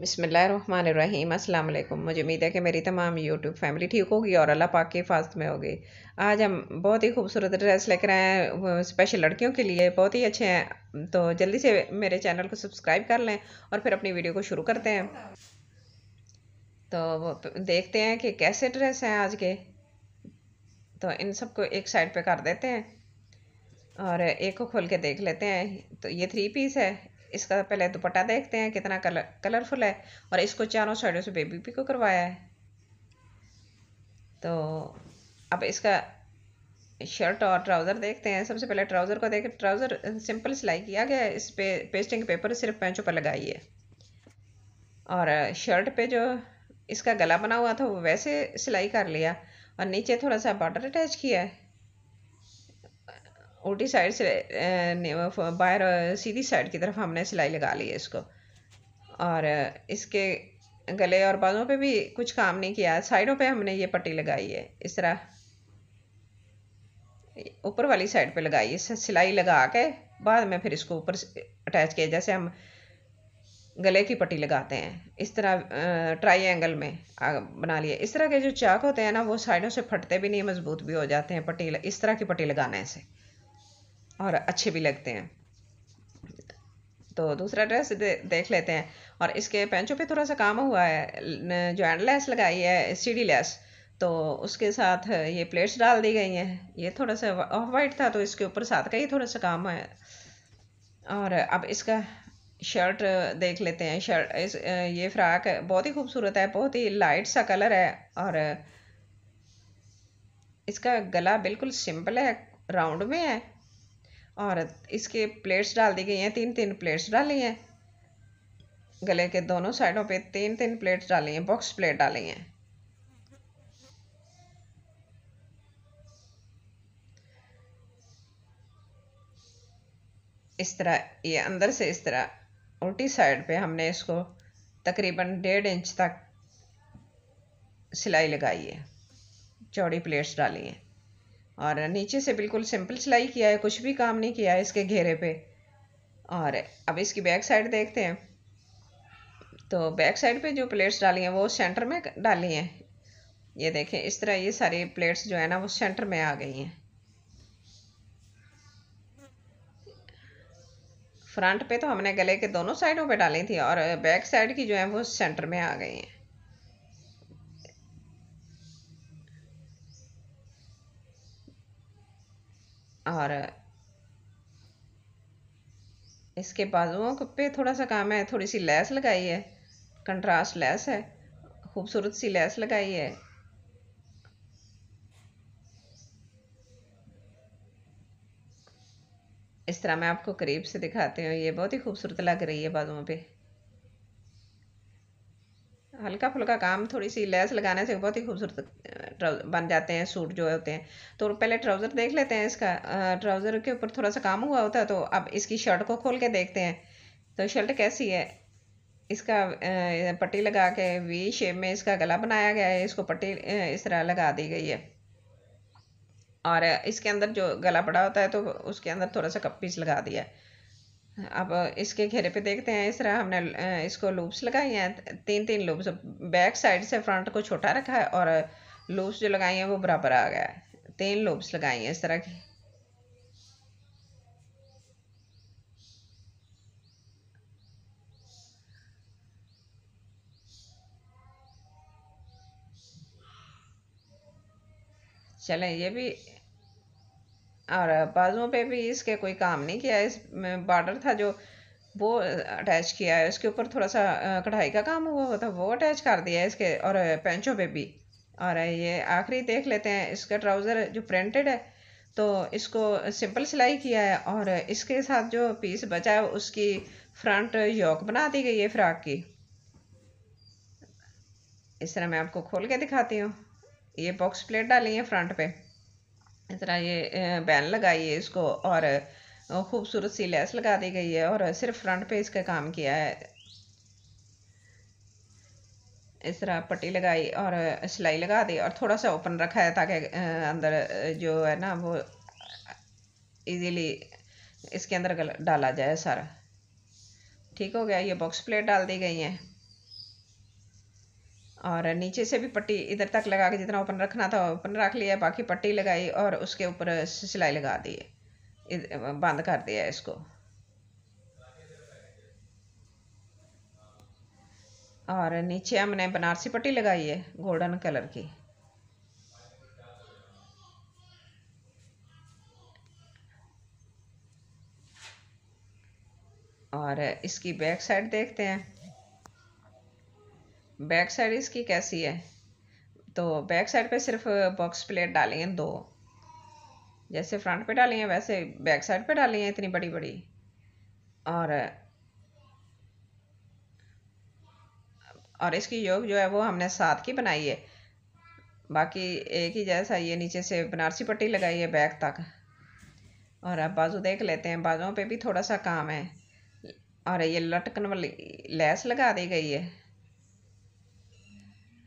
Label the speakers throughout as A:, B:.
A: बिसमीम असल मुझे उम्मीद है कि मेरी तमाम यूट्यूब फैमिली ठीक होगी और अल्लाह पाक के फास्त में होगी आज हम बहुत ही खूबसूरत ड्रेस लेकर आए हैं स्पेशल लड़कियों के लिए बहुत ही अच्छे हैं तो जल्दी से मेरे चैनल को सब्सक्राइब कर लें और फिर अपनी वीडियो को शुरू करते हैं तो, तो देखते हैं कि कैसे ड्रेस हैं आज के तो इन सबको एक साइड पर कर देते हैं और एक को खोल के देख लेते हैं तो ये थ्री पीस है इसका पहले दुपट्टा देखते हैं कितना कलर कलरफुल है और इसको चारों साइडों से बेबी पिको करवाया है तो अब इसका शर्ट और ट्राउज़र देखते हैं सबसे पहले ट्राउज़र को देखें ट्राउज़र सिंपल सिलाई किया गया है इस पे पेस्टिंग पेपर सिर्फ पैंचों पर लगाई है और शर्ट पे जो इसका गला बना हुआ था वो वैसे सिलाई कर लिया और नीचे थोड़ा सा बॉर्डर अटैच किया है उल्टी साइड से बाहर सीधी साइड की तरफ हमने सिलाई लगा ली है इसको और इसके गले और बाजों पे भी कुछ काम नहीं किया साइडों पे हमने ये पट्टी लगाई है इस तरह ऊपर वाली साइड पे लगाई है सिलाई लगा के बाद में फिर इसको ऊपर अटैच किया जैसे हम गले की पट्टी लगाते हैं इस तरह ट्राई एंगल में बना लिए इस तरह के जो चाक होते हैं ना वो साइडों से फटते भी नहीं मजबूत भी हो जाते हैं पट्टी इस तरह की पट्टी लगाने से और अच्छे भी लगते हैं तो दूसरा ड्रेस दे, देख लेते हैं और इसके पेंचों पे थोड़ा सा काम हुआ है जो एंड लेस लगाई है सीढ़ी लेस तो उसके साथ ये प्लेट्स डाल दी गई हैं ये थोड़ा सा ऑफ वाइट था तो इसके ऊपर साथ का ही थोड़ा सा काम है और अब इसका शर्ट देख लेते हैं शर्ट इस ये फ्राक बहुत ही खूबसूरत है बहुत ही लाइट सा कलर है और इसका गला बिल्कुल सिंपल है राउंड में है और इसके प्लेट्स डाल दी गई हैं तीन तीन प्लेट्स डाली हैं गले के दोनों साइडों पे तीन तीन प्लेट्स डाली हैं बॉक्स प्लेट डाली हैं इस तरह ये अंदर से इस तरह उल्टी साइड पे हमने इसको तकरीबन डेढ़ इंच तक सिलाई लगाई है चौड़ी प्लेट्स डाली हैं और नीचे से बिल्कुल सिंपल सिलाई किया है कुछ भी काम नहीं किया है इसके घेरे पे और अब इसकी बैक साइड देखते हैं तो बैक साइड पे जो प्लेट्स डाली हैं वो सेंटर में डाली हैं ये देखें इस तरह ये सारी प्लेट्स जो है ना वो सेंटर में आ गई हैं फ्रंट पे तो हमने गले के दोनों साइडों पे डाली थी और बैक साइड की जो है वो सेंटर में आ गई हैं आ रहा है इसके बाजुओं पे थोड़ा सा काम है थोड़ी सी लैस लगाई है कंट्रास्ट लैस है खूबसूरत सी लैस लगाई है इस तरह मैं आपको करीब से दिखाती हूँ ये बहुत ही खूबसूरत लग रही है बाजुओं पे हल्का फुल्का काम थोड़ी सी लेस लगाने से बहुत ही खूबसूरत बन जाते हैं सूट जो होते हैं तो पहले ट्राउज़र देख लेते हैं इसका ट्राउज़र के ऊपर थोड़ा सा काम हुआ होता है तो अब इसकी शर्ट को खोल के देखते हैं तो शर्ट कैसी है इसका पट्टी लगा के वी शेप में इसका गला बनाया गया है इसको पट्टी इस तरह लगा दी गई है और इसके अंदर जो गला पड़ा होता है तो उसके अंदर थोड़ा सा कप पीस लगा दिया है अब इसके घेरे पे देखते हैं इस तरह हमने इसको लूप्स लगाई हैं तीन तीन लूप्स बैक साइड से फ्रंट को छोटा रखा है और लूप्स जो लगाई हैं वो बराबर आ गया है तीन लूप्स लगाई हैं इस तरह की चलें ये भी और बाजुओं पे भी इसके कोई काम नहीं किया इस बॉर्डर था जो वो अटैच किया है उसके ऊपर थोड़ा सा कढ़ाई का काम हुआ होता वो अटैच कर दिया है इसके और पेंचों पे भी और ये आखिरी देख लेते हैं इसका ट्राउज़र जो प्रिंटेड है तो इसको सिंपल सिलाई किया है और इसके साथ जो पीस बचा है उसकी फ्रंट योक बना दी गई है फ्राक की इस तरह मैं आपको खोल के दिखाती हूँ ये बॉक्स प्लेट डाली है फ्रंट पे इस तरह ये बैन लगाई है इसको और खूबसूरत सी लेस लगा दी गई है और सिर्फ फ्रंट पे इसका काम किया है इस तरह पट्टी लगाई और सिलाई लगा दी और थोड़ा सा ओपन रखा है ताकि अंदर जो है ना वो इजीली इसके अंदर डाला जाए सारा ठीक हो गया ये बॉक्स प्लेट डाल दी गई हैं और नीचे से भी पट्टी इधर तक लगा के जितना ओपन रखना था ओपन रख लिया बाकी पट्टी लगाई और उसके ऊपर सिलाई लगा दी बंद कर दिया इसको और नीचे हमने बनारसी पट्टी लगाई है गोल्डन कलर की और इसकी बैक साइड देखते हैं बैक साइड इसकी कैसी है तो बैक साइड पे सिर्फ बॉक्स प्लेट डाली हैं दो जैसे फ्रंट पे डाली हैं वैसे बैक साइड पे डाली हैं इतनी बड़ी बड़ी और और इसकी योग जो है वो हमने साथ की बनाई है बाकी एक ही जैसा ये नीचे से बनारसी पट्टी लगाई है बैक तक और अब बाजू देख लेते हैं बाजुओं पे भी थोड़ा सा काम है और ये लटकन वाली लैस लगा दी गई है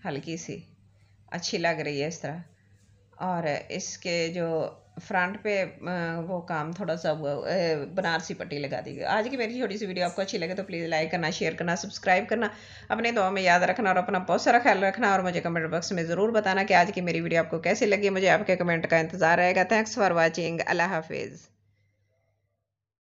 A: हल्की सी अच्छी लग रही है इस तरह और इसके जो फ्रंट पे वो काम थोड़ा सा बनारसी पट्टी लगा दी गई आज की मेरी छोटी सी वीडियो आपको अच्छी लगे तो प्लीज़ लाइक करना शेयर करना सब्सक्राइब करना अपने दुआ में याद रखना और अपना बहुत सारा ख्याल रखना और मुझे कमेंट बॉक्स में ज़रूर बताना कि आज की मेरी वीडियो आपको कैसी लगी मुझे आपके कमेंट का इंतज़ार रहेगा थैंक्स फॉर वॉचिंग अल्लाह हाफिज़